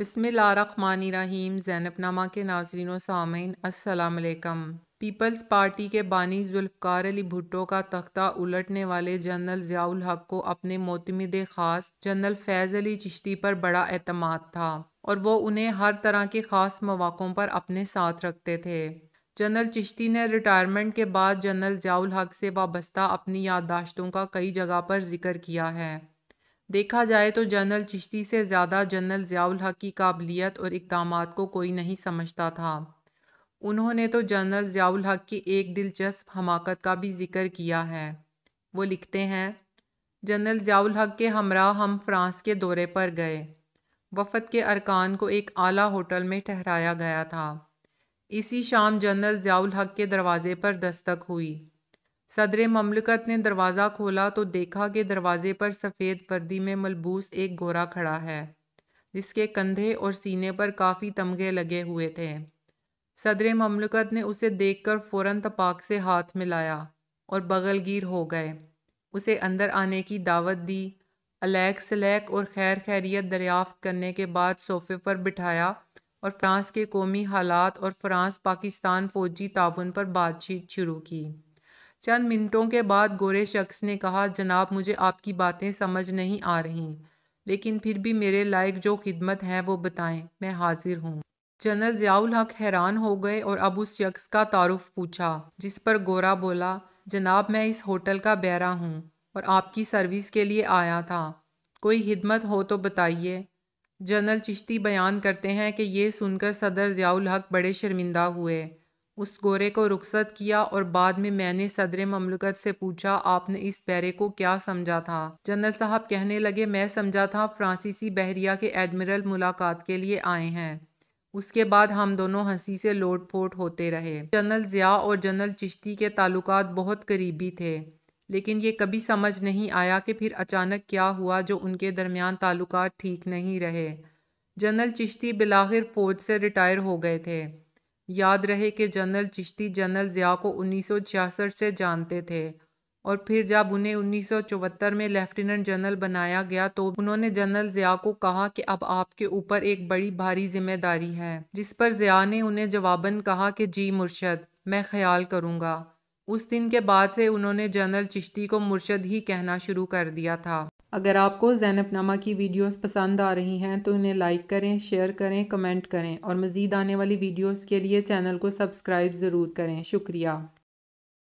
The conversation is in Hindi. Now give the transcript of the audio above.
रहीम जैनबनामा के नाजरीन सामीन असलकम पीपल्स पार्टी के बानी जुल्फ़ार अली भुट्टो का तख्ता उलटने वाले जनरल ज़ियाउल हक को अपने मोतमद ख़ास जनरल फैज़ अली चिश्ती पर बड़ा अतमाद था और वो उन्हें हर तरह के ख़ास मौाकों पर अपने साथ रखते थे जनरल चिश्ती ने रिटायरमेंट के बाद जनरल ज़ियाउल हक से वाबस्ता अपनी याददाश्तों का कई जगह पर जिक्र किया है देखा जाए तो जनरल चिश्ती से ज़्यादा जनरल ज़ियाउल हक की काबिलियत और इकदाम को कोई नहीं समझता था उन्होंने तो जनरल ज़ियाउल हक की एक दिलचस्प हमाकत का भी जिक्र किया है वो लिखते हैं जनरल ज़ियाउल हक के हमरा हम फ्रांस के दौरे पर गए वफद के अरकान को एक आला होटल में ठहराया गया था इसी शाम जनरल ज़ियाउल हक के दरवाज़े पर दस्तक हुई सदर ममलकत ने दरवाज़ा खोला तो देखा कि दरवाज़े पर सफ़ेद वर्दी में मलबूस एक गोरा खड़ा है जिसके कंधे और सीने पर काफ़ी तमगे लगे हुए थे सदर ममलकत ने उसे देख कर फ़ौर तपाक से हाथ मिलाया और बगलगीर हो गए उसे अंदर आने की दावत दी अलैक सलैक और खैर खैरियत दरियाफ्त करने के बाद सोफ़े पर बिठाया और फ्रांस के कौमी हालात और फ्रांस पाकिस्तान फ़ौजी ताउन पर बातचीत शुरू की चंद मिनटों के बाद गोरे शख्स ने कहा जनाब मुझे आपकी बातें समझ नहीं आ रही लेकिन फिर भी मेरे लायक जो खिदमत है वो बताएं मैं हाजिर हूँ जनरल ज़ियाउल हक हैरान हो गए और अब उस शख्स का तारुफ पूछा जिस पर गोरा बोला जनाब मैं इस होटल का बैरा हूँ और आपकी सर्विस के लिए आया था कोई खिदमत हो तो बताइए जनरल चिश्ती बयान करते हैं कि ये सुनकर सदर ज़ियाउल हक बड़े शर्मिंदा हुए उस गोरे को रुखसत किया और बाद में मैंने सदर ममलकत से पूछा आपने इस पैरे को क्या समझा था जनरल साहब कहने लगे मैं समझा था फ्रांसीसी बहरिया के एडमिरल मुलाकात के लिए आए हैं उसके बाद हम दोनों हंसी से लोट पोट होते रहे जनरल ज़िया और जनरल चिश्ती के ताल्लुक बहुत करीबी थे लेकिन ये कभी समझ नहीं आया कि फिर अचानक क्या हुआ जो उनके दरमियान ताल्लुक ठीक नहीं रहे जनरल चिश्ती बिलाखिर फ़ौज से रिटायर हो गए थे याद रहे कि जनरल चिश्ती जनरल ज़िया को 1966 से जानते थे और फिर जब उन्हें 1974 में लेफ्टिनेंट जनरल बनाया गया तो उन्होंने जनरल ज़िया को कहा कि अब आपके ऊपर एक बड़ी भारी जिम्मेदारी है जिस पर ज़िया ने उन्हें जवाबन कहा कि जी मुर्शद मैं ख्याल करूँगा उस दिन के बाद से उन्होंने जनरल चिश्ती को मुर्शद ही कहना शुरू कर दिया था अगर आपको जैनबनामा की वीडियोस पसंद आ रही हैं तो इन्हें लाइक करें शेयर करें कमेंट करें और मज़ीद आने वाली वीडियोस के लिए चैनल को सब्सक्राइब ज़रूर करें शुक्रिया